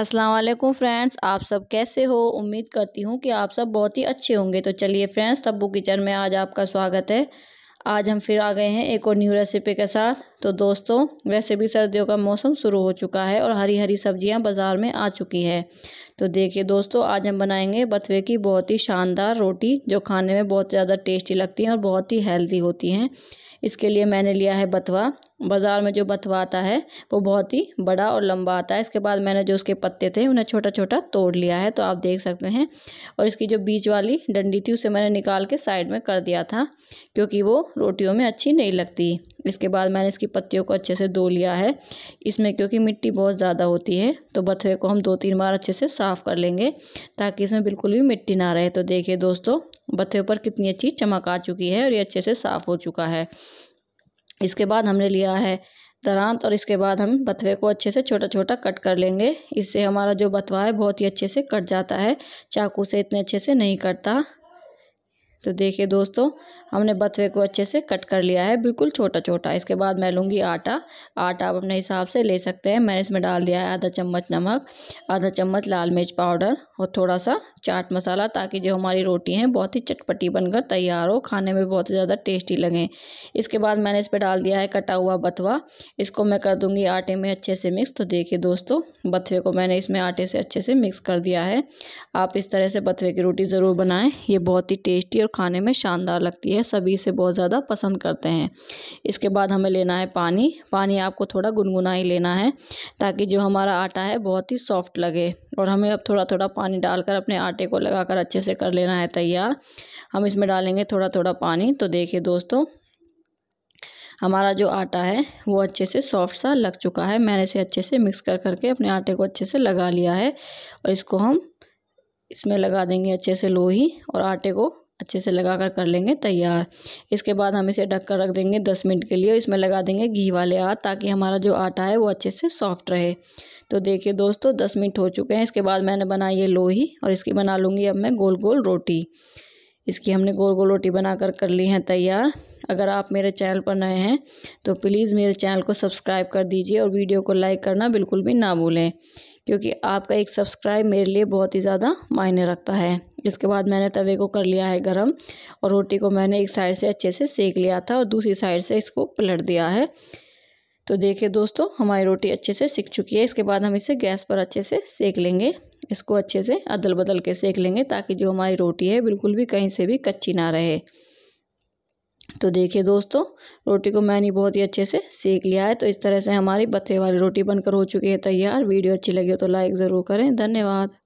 अस्सलाम वालेकुम फ्रेंड्स आप सब कैसे हो उम्मीद करती हूँ कि आप सब बहुत ही अच्छे होंगे तो चलिए फ्रेंड्स तब्बू किचन में आज आपका स्वागत है आज हम फिर आ गए हैं एक और न्यू रेसिपी के साथ तो दोस्तों वैसे भी सर्दियों का मौसम शुरू हो चुका है और हरी हरी सब्जियां बाज़ार में आ चुकी है तो देखिए दोस्तों आज हम बनाएंगे बथुए की बहुत ही शानदार रोटी जो खाने में बहुत ज़्यादा टेस्टी लगती हैं और बहुत ही हेल्दी होती हैं इसके लिए मैंने लिया है बथवा बाज़ार में जो बथवा आता है वो बहुत ही बड़ा और लंबा आता है इसके बाद मैंने जो उसके पत्ते थे उन्हें छोटा छोटा तोड़ लिया है तो आप देख सकते हैं और इसकी जो बीच वाली डंडी थी उसे मैंने निकाल के साइड में कर दिया था क्योंकि वो रोटियों में अच्छी नहीं लगती इसके बाद मैंने इसकी पत्तियों को अच्छे से धो लिया है इसमें क्योंकि मिट्टी बहुत ज़्यादा होती है तो बथुए को हम दो तीन बार अच्छे से साफ़ कर लेंगे ताकि इसमें बिल्कुल भी मिट्टी ना रहे तो देखिए दोस्तों बथुए पर कितनी अच्छी चमक आ चुकी है और ये अच्छे से साफ़ हो चुका है इसके बाद हमने लिया है दरांत और इसके बाद हम बथुए को अच्छे से छोटा छोटा कट कर लेंगे इससे हमारा जो बथवा है बहुत ही अच्छे से कट जाता है चाकू से इतने अच्छे से नहीं कटता तो देखिए दोस्तों हमने बथवे को अच्छे से कट कर लिया है बिल्कुल छोटा छोटा इसके बाद मैं लूँगी आटा आटा आप अपने हिसाब से ले सकते हैं मैंने इसमें डाल दिया है आधा चम्मच नमक आधा चम्मच लाल मिर्च पाउडर और थोड़ा सा चाट मसाला ताकि जो हमारी रोटी हैं बहुत ही चटपटी बनकर तैयार हो खाने में बहुत ज़्यादा टेस्टी लगें इसके बाद मैंने इस पर डाल दिया है कटा हुआ बथवा इसको मैं कर दूँगी आटे में अच्छे से मिक्स तो देखिए दोस्तों बथवे को मैंने इसमें आटे से अच्छे से मिक्स कर दिया है आप इस तरह से बथवे की रोटी ज़रूर बनाएँ ये बहुत ही टेस्टी और खाने में शानदार लगती है सभी इसे बहुत ज़्यादा पसंद करते हैं इसके बाद हमें लेना है पानी पानी आपको थोड़ा गुनगुना ही लेना है ताकि जो हमारा आटा है बहुत ही सॉफ्ट लगे और हमें अब थोड़ा थोड़ा पानी डालकर अपने आटे को लगाकर अच्छे से कर लेना है तैयार हम इसमें डालेंगे थोड़ा थोड़ा पानी तो देखिए दोस्तों हमारा जो आटा है वो अच्छे से सॉफ्ट सा लग चुका है मैंने इसे अच्छे से मिक्स कर करके अपने आटे को अच्छे से लगा लिया है और इसको हम इसमें लगा देंगे अच्छे से लोही और आटे को अच्छे से लगा कर कर लेंगे तैयार इसके बाद हम इसे ढक कर रख देंगे दस मिनट के लिए और इसमें लगा देंगे घी वाले आट ताकि हमारा जो आटा है वो अच्छे से सॉफ्ट रहे तो देखिए दोस्तों दस मिनट हो चुके हैं इसके बाद मैंने बनाई है लोही और इसकी बना लूँगी अब मैं गोल गोल रोटी इसकी हमने गोल गोल रोटी बना कर कर ली है तैयार अगर आप मेरे चैनल पर नए हैं तो प्लीज़ मेरे चैनल को सब्सक्राइब कर दीजिए और वीडियो को लाइक करना बिल्कुल भी ना भूलें क्योंकि आपका एक सब्सक्राइब मेरे लिए बहुत ही ज़्यादा मायने रखता है इसके बाद मैंने तवे को कर लिया है गरम और रोटी को मैंने एक साइड से अच्छे से सेक लिया था और दूसरी साइड से इसको पलट दिया है तो देखिए दोस्तों हमारी रोटी अच्छे से सिक चुकी है इसके बाद हम इसे गैस पर अच्छे से सेक लेंगे इसको अच्छे से अदल बदल के सेक लेंगे ताकि जो हमारी रोटी है बिल्कुल भी कहीं से भी कच्ची ना रहे तो देखिए दोस्तों रोटी को मैंने बहुत ही अच्छे से सेक लिया है तो इस तरह से हमारी बत्ते वाली रोटी बनकर हो चुकी है तैयार वीडियो अच्छी लगी हो तो लाइक ज़रूर करें धन्यवाद